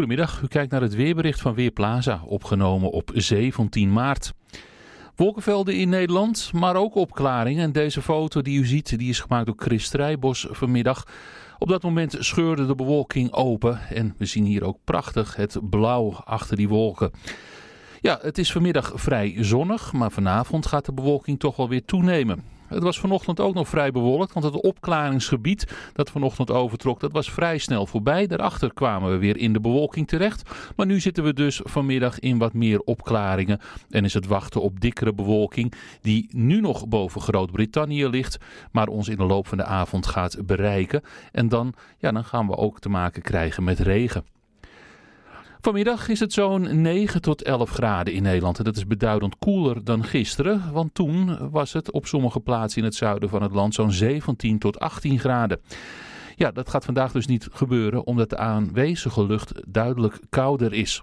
Goedemiddag, u kijkt naar het weerbericht van Weerplaza, opgenomen op 17 maart. Wolkenvelden in Nederland, maar ook opklaringen. En deze foto die u ziet, die is gemaakt door Chris Strijbos vanmiddag. Op dat moment scheurde de bewolking open en we zien hier ook prachtig het blauw achter die wolken. Ja, het is vanmiddag vrij zonnig, maar vanavond gaat de bewolking toch wel weer toenemen. Het was vanochtend ook nog vrij bewolkt, want het opklaringsgebied dat vanochtend overtrok, dat was vrij snel voorbij. Daarachter kwamen we weer in de bewolking terecht. Maar nu zitten we dus vanmiddag in wat meer opklaringen en is het wachten op dikkere bewolking die nu nog boven Groot-Brittannië ligt, maar ons in de loop van de avond gaat bereiken. En dan, ja, dan gaan we ook te maken krijgen met regen. Vanmiddag is het zo'n 9 tot 11 graden in Nederland. En dat is beduidend koeler dan gisteren, want toen was het op sommige plaatsen in het zuiden van het land zo'n 17 tot 18 graden. Ja, dat gaat vandaag dus niet gebeuren, omdat de aanwezige lucht duidelijk kouder is.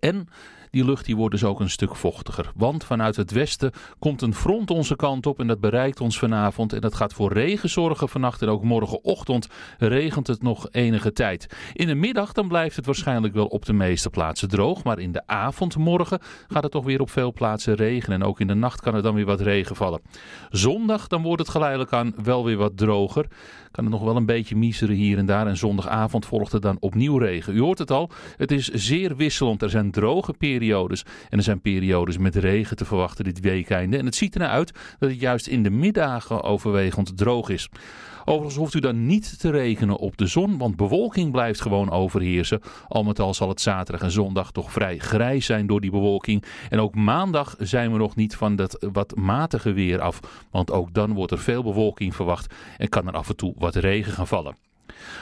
En die lucht die wordt dus ook een stuk vochtiger. Want vanuit het westen komt een front onze kant op en dat bereikt ons vanavond. En dat gaat voor regen zorgen vannacht en ook morgenochtend regent het nog enige tijd. In de middag dan blijft het waarschijnlijk wel op de meeste plaatsen droog. Maar in de avond morgen gaat het toch weer op veel plaatsen regenen. En ook in de nacht kan er dan weer wat regen vallen. Zondag dan wordt het geleidelijk aan wel weer wat droger. Kan het nog wel een beetje miseren hier en daar. En zondagavond volgt er dan opnieuw regen. U hoort het al, het is zeer wisselend. Er zijn droge perioden periodes. En er zijn periodes met regen te verwachten dit weekende. En het ziet ernaar nou uit dat het juist in de middagen overwegend droog is. Overigens hoeft u dan niet te rekenen op de zon, want bewolking blijft gewoon overheersen. Al met al zal het zaterdag en zondag toch vrij grijs zijn door die bewolking. En ook maandag zijn we nog niet van dat wat matige weer af, want ook dan wordt er veel bewolking verwacht en kan er af en toe wat regen gaan vallen.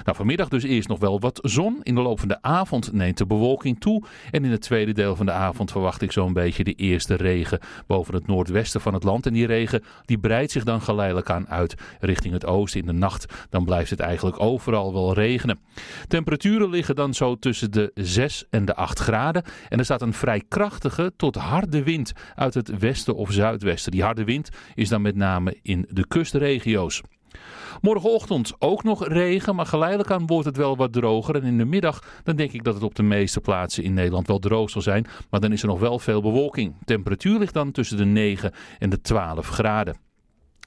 Nou, vanmiddag dus eerst nog wel wat zon. In de loop van de avond neemt de bewolking toe. En in het tweede deel van de avond verwacht ik zo'n beetje de eerste regen boven het noordwesten van het land. En die regen die breidt zich dan geleidelijk aan uit richting het oosten. In de nacht dan blijft het eigenlijk overal wel regenen. Temperaturen liggen dan zo tussen de 6 en de 8 graden. En er staat een vrij krachtige tot harde wind uit het westen of zuidwesten. Die harde wind is dan met name in de kustregio's. Morgenochtend ook nog regen, maar geleidelijk aan wordt het wel wat droger. En in de middag dan denk ik dat het op de meeste plaatsen in Nederland wel droog zal zijn. Maar dan is er nog wel veel bewolking. Temperatuur ligt dan tussen de 9 en de 12 graden.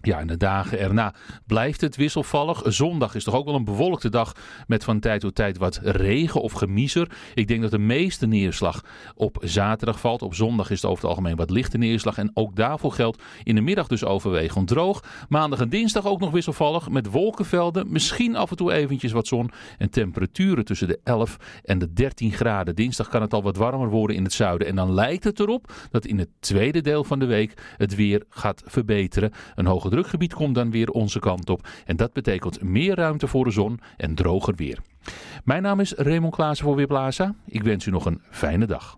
Ja, en de dagen erna blijft het wisselvallig. Zondag is toch ook wel een bewolkte dag met van tijd tot tijd wat regen of gemiezer. Ik denk dat de meeste neerslag op zaterdag valt. Op zondag is het over het algemeen wat lichte neerslag. En ook daarvoor geldt in de middag dus overwegend droog. Maandag en dinsdag ook nog wisselvallig met wolkenvelden. Misschien af en toe eventjes wat zon. En temperaturen tussen de 11 en de 13 graden. Dinsdag kan het al wat warmer worden in het zuiden. En dan lijkt het erop dat in het tweede deel van de week het weer gaat verbeteren. Een hoge drukgebied komt dan weer onze kant op. En dat betekent meer ruimte voor de zon en droger weer. Mijn naam is Raymond Klaassen voor Weerplaza. Ik wens u nog een fijne dag.